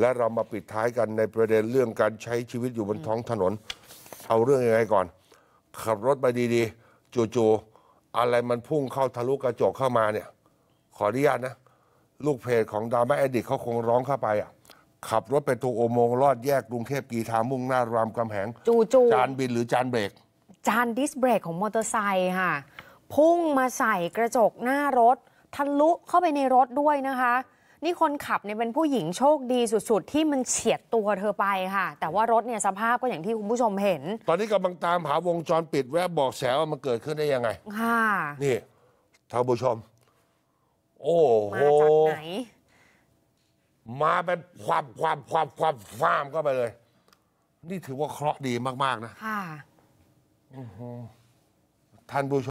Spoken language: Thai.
และเรามาปิดท้ายกันในประเด็นเรื่องการใช้ชีวิตอยู่บนท้องถนน เอาเรื่องยังไงก่อน ขับรถไปดีๆ จู่ๆอะไรมันพุ่งเข้าทะลุกระจกเข้ามาเนี่ยขออนุญาตนะ ลูกเพจของดาม่าแอดดิกเขาคงร้องเข้าไปอ่ะ ขับรถไปตักโอโมงลอดแยกกรุงเทพกีทามุ่งหน้ารามคำแหง จูจ่จานบินหรือจานเบรก จานดิสเบรกของมอเตอร์ไซค์ค่ะ พุ่งมาใส่กระจกหน้ารถทะลุเข้าไปในรถด้วยนะคะนี่คนขับเนี่ยเป็นผู้หญิงโชคดีสุด ๆ ที่มันเฉียดตัวเธอไปค่ะแต่ว่ารถเนี่ยสภาพก็อย่างที่คุณผู้ชมเห็น ตอนนี้กำลังตามหาวงจรปิดแวะบอกแสว่า มันเกิดขึ้นได้ยังไง ค่ะ นี่ท่านผู้ชม โอ้โห มาจากไหน มาเป็นความความความความฟามก็ไปเลย นี่ถือว่าเคราะห์ดีมาก ๆ นะ ค่ะท่านผู้ชม